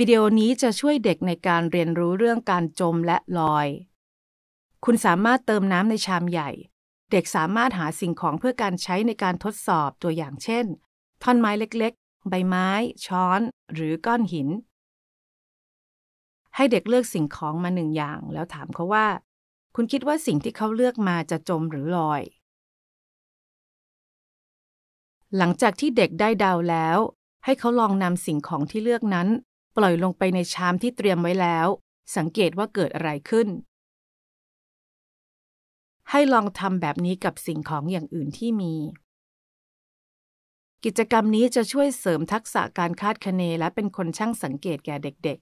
วิดีโอนี้จะช่วยเด็กในการเรียนรู้เรื่องการจมและลอย คุณสามารถเติมน้ำในชามใหญ่ เด็กสามารถหาสิ่งของเพื่อการใช้ในการทดสอบตัวอย่างเช่น ท่อนไม้เล็กๆ ใบไม้ ช้อน หรือก้อนหิน ให้เด็กเลือกสิ่งของมาหนึ่งอย่าง แล้วถามเขาว่า คุณคิดว่าสิ่งที่เขาเลือกมาจะจมหรือลอย หลังจากที่เด็กได้เดาแล้ว ให้เขาลองนำสิ่งของที่เลือกนั้นปล่อยลงไปในชามที่เตรียมไว้แล้ว สังเกตว่าเกิดอะไรขึ้น ให้ลองทำแบบนี้กับสิ่งของอย่างอื่นที่มี กิจกรรมนี้จะช่วยเสริมทักษะการคาดคะเน และเป็นคนช่างสังเกตแก่เด็ก